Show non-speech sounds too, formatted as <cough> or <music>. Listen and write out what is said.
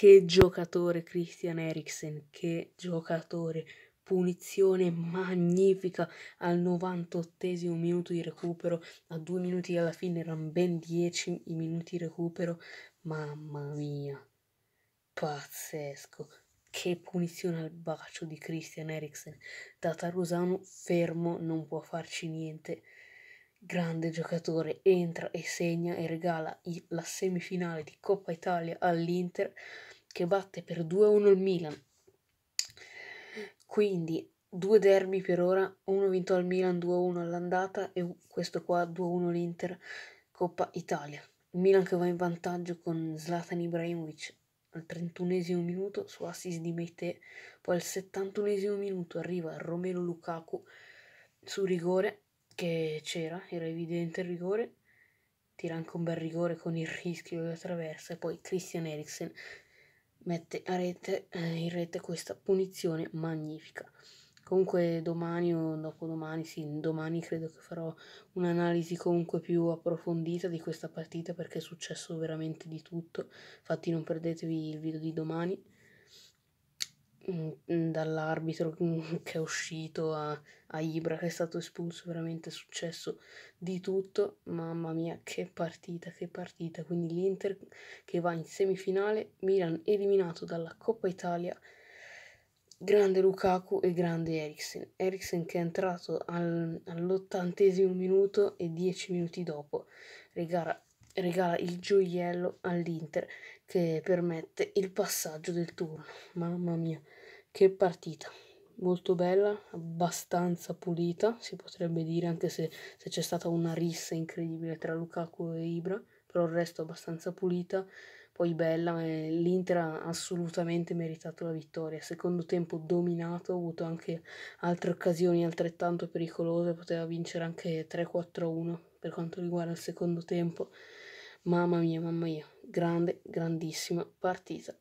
Che giocatore Christian Eriksen, che giocatore. Punizione magnifica al 98 minuto di recupero, a due minuti alla fine erano ben 10 i minuti di recupero. Mamma mia, pazzesco. Che punizione al bacio di Christian Eriksen. Tatarusano fermo non può farci niente grande giocatore, entra e segna e regala la semifinale di Coppa Italia all'Inter che batte per 2-1 il Milan. Quindi due derby per ora, uno vinto al Milan 2-1 all'andata e questo qua 2-1 l'Inter Coppa Italia. Milan che va in vantaggio con Zlatan Ibrahimovic al 31 minuto su assist di Meite, poi al 71 minuto arriva Romero Lukaku su rigore che c'era, era evidente il rigore, tira anche un bel rigore con il rischio della traversa e poi Christian Eriksen mette rete, eh, in rete questa punizione magnifica. Comunque domani o dopodomani, sì, domani credo che farò un'analisi comunque più approfondita di questa partita perché è successo veramente di tutto. Infatti non perdetevi il video di domani. Mm, mm, dall'arbitro mm, <laughs> che è uscito a, a, Ibra che è stato espulso, veramente è successo di tutto, mamma mia che partita, che partita, quindi l'Inter che va in semifinale, Milan eliminato dalla Coppa Italia, grande Lukaku e grande Eriksen, Eriksen che è entrato al, all'ottantesimo minuto e dieci minuti dopo, regala regala il gioiello all'Inter che permette il passaggio del turno. Mamma mia, che partita! Molto bella, abbastanza pulita, si potrebbe dire, anche se, se c'è stata una rissa incredibile tra Lukaku e Ibra, però il resto abbastanza pulita poi bella, eh, l'Inter ha assolutamente meritato la vittoria, secondo tempo dominato, ha avuto anche altre occasioni altrettanto pericolose, poteva vincere anche 3-4-1 per quanto riguarda il secondo tempo, Mamma mia, mamma mia, grande, grandissima partita.